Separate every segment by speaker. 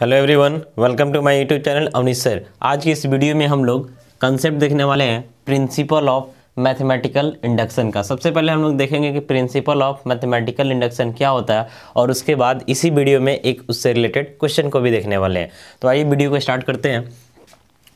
Speaker 1: Hello everyone welcome to my YouTube channel Avnish sir आज की इस वीडियो में हम लोग कंसेप्ट देखने वाले हैं प्रिंसिपल ऑफ मैथमेटिकल इंडक्शन का सबसे पहले हम लोग देखेंगे कि प्रिंसिपल ऑफ मैथमेटिकल इंडक्शन क्या होता है और उसके बाद इसी वीडियो में एक उससे रिलेटेड क्वेश्चन को भी देखने वाले हैं तो आइए वीडियो को स्टार्ट करते हैं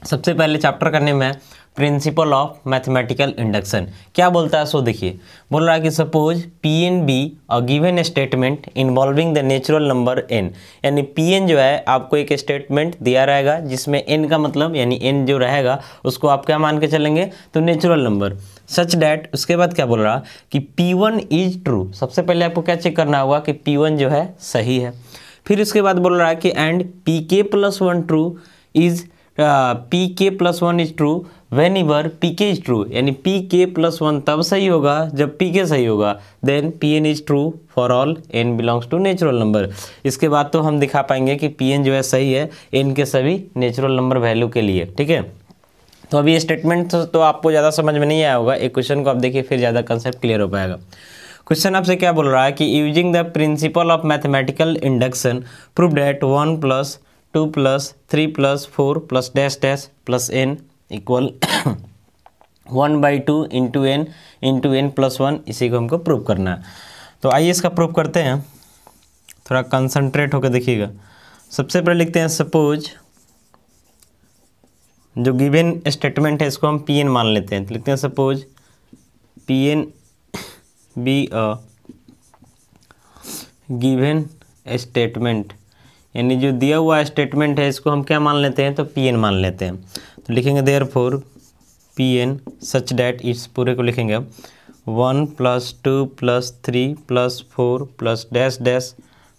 Speaker 1: सबसे पहले चैप्टर करने में प्रिंसिपल ऑफ मैथमेटिकल इंडक्शन क्या बोलता है सो देखिए बोल रहा है कि suppose P N be a given statement involving the natural number N यानी पी एन जो है आपको एक स्टेटमेंट दिया रहेगा जिसमें एन का मतलब यानी एन जो रहेगा उसको आप क्या मान के चलेंगे तो नेचुरल नंबर सच डैट उसके बाद क्या बोल रहा कि पी वन इज ट्रू सबसे पहले आपको क्या चेक करना होगा कि पी वन जो है सही है फिर उसके बाद बोल रहा है कि and P K plus one true is P K plus one is true whenever P K is true यानी पी के प्लस वन तब सही होगा जब पी के सही होगा then P N is true for all N belongs to natural number इसके बाद तो हम दिखा पाएंगे कि पी एन जो है सही है एन के सभी नेचुरल नंबर वैल्यू के लिए ठीक है तो अभी ये स्टेटमेंट तो, तो आपको ज़्यादा समझ में नहीं आया होगा एक क्वेश्चन को आप देखिए फिर ज़्यादा कंसेप्ट क्लियर हो पाएगा क्वेश्चन आपसे क्या बोल रहा है कि using the principle of mathematical induction prove that one plus two plus three plus four plus dash dash plus N equal one by two into N into N plus one इसी को हमको prove करना है तो आइए इसका prove करते हैं थोड़ा कंसंट्रेट होकर देखिएगा सबसे पहले लिखते हैं सपोज जो गिवन स्टेटमेंट है इसको हम पी एन मान लेते हैं तो लिखते हैं suppose P N be a given statement यानी जो दिया हुआ स्टेटमेंट है इसको हम क्या मान लेते हैं तो पी एन मान लेते हैं तो लिखेंगे therefore P N such that इस पूरे को लिखेंगे अब one plus two plus three plus four plus dash dash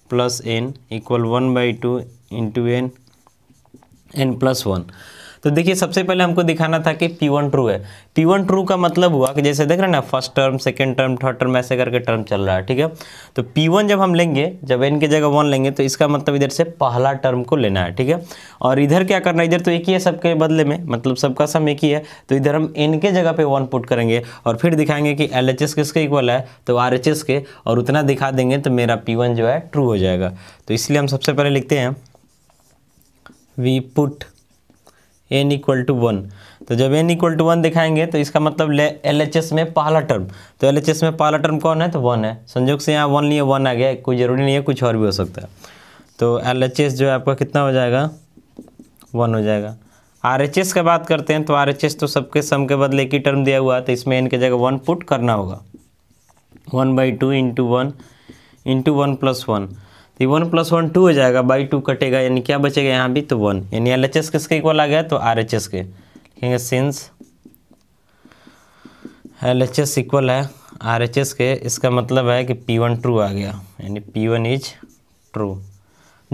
Speaker 1: plus N equal one by two into N N plus one तो देखिए सबसे पहले हमको दिखाना था कि P1 वन ट्रू है P1 वन ट्रू का मतलब हुआ कि जैसे देख रहे हैं ना first term second term third term ऐसे करके टर्म चल रहा है ठीक है तो पी वन जब हम लेंगे जब एन की जगह वन लेंगे तो इसका मतलब इधर से पहला टर्म को लेना है ठीक है और इधर क्या करना है इधर तो एक ही है सबके बदले में मतलब सबका सम एक ही है तो इधर हम एन के जगह पर वन पुट करेंगे और फिर दिखाएंगे कि एल एच एस किसके इक्वल है तो आर एच एस के और उतना दिखा देंगे तो मेरा पी वन जो है ट्रू हो जाएगा तो इसलिए हम सबसे पहले लिखते हैं we put N equal to one तो जब एन इक्वल टू वन दिखाएंगे तो इसका मतलब एल एच एस में पहला टर्म तो एल एच एस में पहला टर्म कौन है तो वन है संजोग से यहाँ वन लिए वन आ गया कोई ज़रूरी नहीं है कुछ और भी हो सकता है तो एल एच एस जो है आपका कितना हो जाएगा वन हो जाएगा आर एच एस का बात करते हैं तो आर एच एस तो सबके सम के बदले एक ही टर्म दिया हुआ है तो इसमें एन के जगह वन पुट करना होगा one by two into one into one plus one तो वन प्लस वन टू हो जाएगा बाई टू कटेगा यानी क्या बचेगा यहाँ भी तो वन यानी एल एच एस किसके इक्वल आ गया तो आर एच एस के लिखेंगे since L H S equal है आर एच एस के इसका मतलब है कि पी वन ट्रू आ गया यानी पी वन इज ट्रू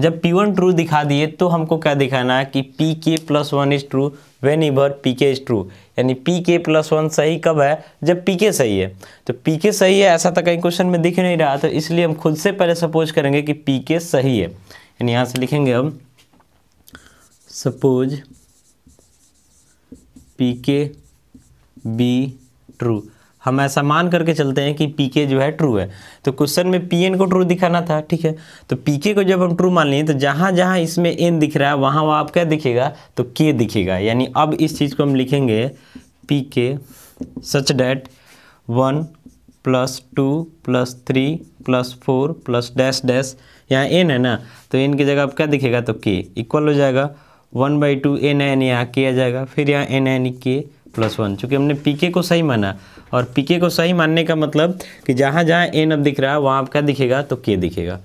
Speaker 1: जब पी वन ट्रू दिखा दिए तो हमको क्या दिखाना है कि P K plus one is true whenever P K is true यानी पी के प्लस वन सही कब है जब पी के सही है तो पी के सही है ऐसा तो कहीं क्वेश्चन में दिख नहीं रहा तो इसलिए हम खुद से पहले सपोज करेंगे कि पी के सही है यानी यहाँ से लिखेंगे हम suppose P K be true हम ऐसा मान करके चलते हैं कि पी के जो है ट्रू है तो क्वेश्चन में पी एन को ट्रू दिखाना था ठीक है तो पी के को जब हम ट्रू मान लिए तो जहाँ जहाँ इसमें एन दिख रहा है वहाँ वहाँ आप क्या दिखेगा तो के दिखेगा यानी अब इस चीज़ को हम लिखेंगे P K such that one plus two plus three plus four plus dash dash यहाँ एन है ना तो एन की जगह अब क्या दिखेगा तो के इक्वल हो जाएगा one by two N N यहाँ के आ जाएगा फिर यहाँ N N K plus one चूँकि हमने पी को सही माना और पी को सही मानने का मतलब कि जहाँ जहाँ एन अब दिख रहा है वहाँ आपका दिखेगा तो के दिखेगा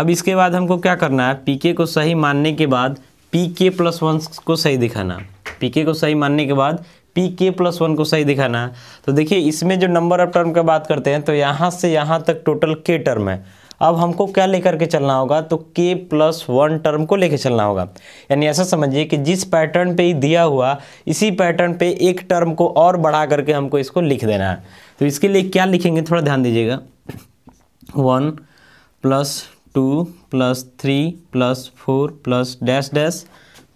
Speaker 1: अब इसके बाद हमको क्या करना है पी को सही मानने के बाद पी के प्लस वन को सही दिखाना पी को सही मानने के बाद पी के प्लस वन को सही दिखाना तो देखिए इसमें जो नंबर ऑफ टर्म का बात करते हैं तो यहाँ से यहाँ तक टोटल के टर्म है अब हमको क्या लेकर के चलना होगा तो के प्लस वन टर्म को लेकर चलना होगा यानी ऐसा समझिए कि जिस पैटर्न पे दिया हुआ इसी पैटर्न पे एक टर्म को और बढ़ा करके हमको इसको लिख देना है तो इसके लिए क्या लिखेंगे थोड़ा ध्यान दीजिएगा one plus two plus three plus four plus dash dash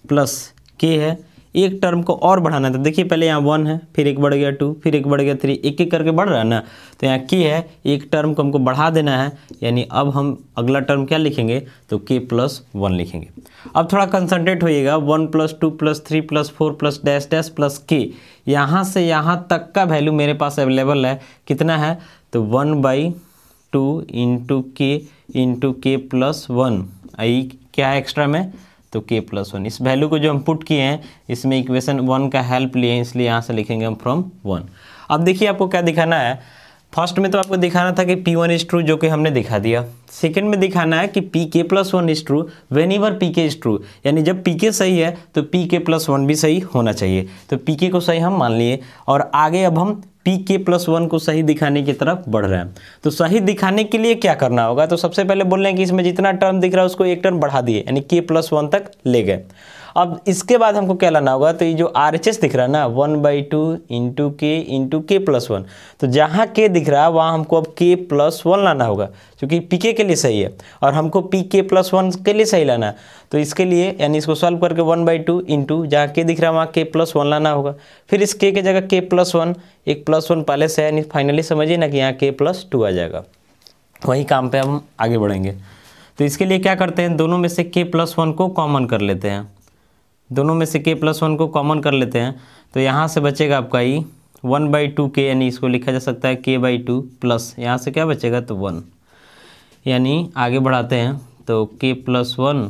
Speaker 1: plus K है एक टर्म को और बढ़ाना था तो देखिए पहले यहाँ वन है फिर एक बढ़ गया टू फिर एक बढ़ गया थ्री एक एक करके बढ़ रहा है ना तो यहाँ के है एक टर्म को हमको बढ़ा देना है यानी अब हम अगला टर्म क्या लिखेंगे तो के प्लस वन लिखेंगे अब थोड़ा कंसनट्रेट होइएगा one plus two plus three plus four plus dash dash plus K यहाँ से यहाँ तक का वैल्यू मेरे पास अवेलेबल है कितना है तो one by two into K into K plus one आई क्या है एक्स्ट्रा में तो के प्लस वन इस वैल्यू को जो हम पुट किए हैं इसमें इक्वेशन वन का हेल्प लिए इसलिए यहाँ से लिखेंगे हम फ्रॉम वन अब देखिए आपको क्या दिखाना है फर्स्ट में तो आपको दिखाना था कि पी वन इज ट्रू जो कि हमने दिखा दिया सेकेंड में दिखाना है कि P K plus one is true whenever P K is true यानी जब पी के सही है तो पी के प्लस वन भी सही होना चाहिए तो पी के को सही हम मान लिए और आगे अब हम पी के प्लस वन को सही दिखाने की तरफ बढ़ रहे हैं तो सही दिखाने के लिए क्या करना होगा तो सबसे पहले बोल रहे हैं कि इसमें जितना टर्म दिख रहा है उसको एक टर्म बढ़ा दिए यानी के प्लस वन तक ले गए अब इसके बाद हमको क्या लाना होगा तो ये जो आर एच एस दिख रहा है ना one by two into K into K plus one तो जहाँ के दिख रहा है वहाँ हमको अब के प्लस वन लाना होगा क्योंकि पी के के लिए सही है और हमको पी के प्लस वन के लिए सही लाना है तो इसके लिए यानी इसको सॉल्व करके वन बाई टू इंटू जहाँ के दिख रहा है वहाँ के प्लस वन लाना होगा फिर इस के के जगह के प्लस वन एक प्लस वन पहले से यानी फाइनली समझिए ना कि यहाँ के प्लस टू आ जाएगा वही काम पे हम आगे बढ़ेंगे तो इसके लिए क्या करते हैं दोनों में से के प्लस वन को कॉमन कर लेते हैं दोनों में से के प्लस वन को कॉमन कर लेते हैं तो यहाँ से बचेगा आपका ई वन बाई टू के यानी इसको लिखा जा सकता है के बाई टू प्लस यहाँ से क्या बचेगा तो वन यानी आगे बढ़ाते हैं तो के प्लस वन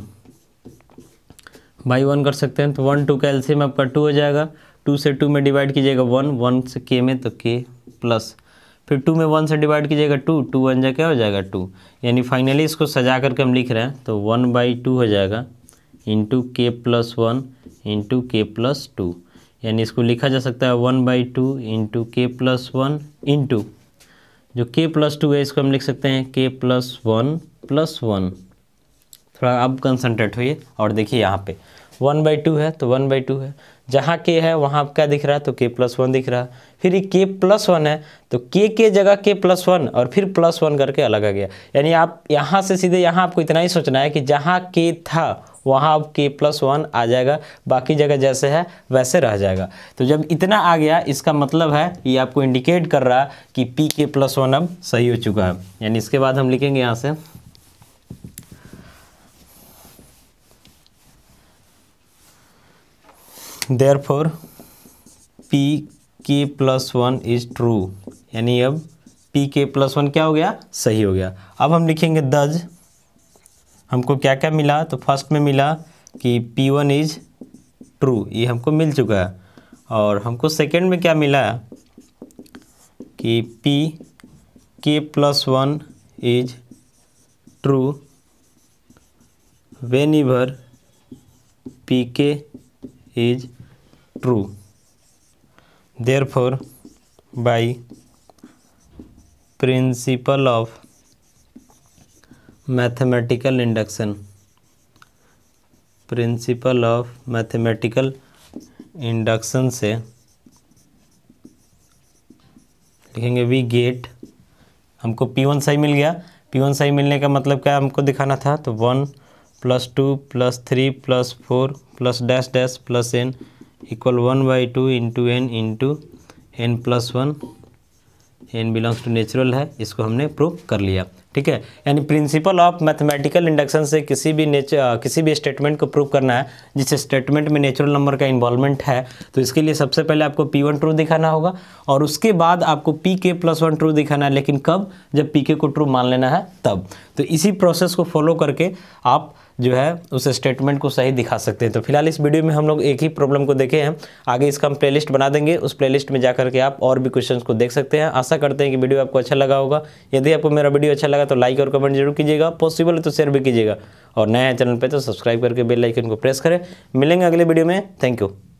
Speaker 1: बाई वन कर सकते हैं तो वन टू का एलसीएम आपका टू हो जाएगा टू से टू में डिवाइड कीजिएगा वन वन से के में तो के प्लस फिर टू में वन से डिवाइड कीजिएगा टू टू वन जा क्या हो जाएगा टू यानी फाइनली इसको सजा करके हम लिख रहे हैं तो वन बाई टू हो जाएगा into K plus one into K plus two यानी इसको लिखा जा सकता है one by two into K plus one into जो के प्लस टू है इसको हम लिख सकते हैं के प्लस वन प्लस वन थोड़ा अब कंसनट्रेट होइए और देखिए यहाँ पे वन बाई टू है तो वन बाई टू है जहाँ के है वहाँ क्या दिख रहा है तो के प्लस वन दिख रहा है फिर ये के प्लस वन है तो के के जगह के प्लस वन और फिर प्लस वन करके अलग आ गया यानी आप यहाँ से सीधे यहाँ आपको इतना ही सोचना है कि जहाँ के था वहाँ आप के प्लस वन आ जाएगा बाकी जगह जैसे है वैसे रह जाएगा तो जब इतना आ गया इसका मतलब है ये आपको इंडिकेट कर रहा कि पी के प्लस वन अब सही हो चुका है यानी इसके बाद हम लिखेंगे यहाँ से therefore P K plus one is true यानी अब पी के प्लस वन क्या हो गया सही हो गया अब हम लिखेंगे दज हमको क्या क्या मिला तो फर्स्ट में मिला कि पी वन इज ट्रू ये हमको मिल चुका है और हमको सेकेंड में क्या मिला कि P K plus one is true whenever P K is true. Therefore, by principle of mathematical induction principle of mathematical induction से लिखेंगे वी गेट हमको पी वन साई मिल गया पी वन साई मिलने का मतलब क्या हमको दिखाना था तो one plus two plus three plus four plus dash dash plus N equal 1 by 2 into N into N plus one N belongs to natural है इसको हमने प्रूव कर लिया ठीक है यानी प्रिंसिपल ऑफ मैथमेटिकल इंडक्शन से किसी भी नेच किसी भी स्टेटमेंट को प्रूव करना है जिस स्टेटमेंट में नेचुरल नंबर का इन्वॉल्वमेंट है तो इसके लिए सबसे पहले आपको पी वन ट्रू दिखाना होगा और उसके बाद आपको P K plus one true दिखाना है लेकिन कब जब पी के को ट्रू मान लेना है तब तो इसी प्रोसेस को फॉलो करके आप जो है उस स्टेटमेंट को सही दिखा सकते हैं तो फिलहाल इस वीडियो में हम लोग एक ही प्रॉब्लम को देखे हैं आगे इसका हम प्लेलिस्ट बना देंगे उस प्लेलिस्ट में जा करके आप और भी क्वेश्चन को देख सकते हैं आशा करते हैं कि वीडियो आपको अच्छा लगा होगा यदि आपको मेरा वीडियो अच्छा लगा तो लाइक और कमेंट जरूर कीजिएगा पॉसिबल है तो शेयर भी कीजिएगा और नया चैनल पर तो सब्सक्राइब करके बेलाइकन को प्रेस करें मिलेंगे अगले वीडियो में थैंक यू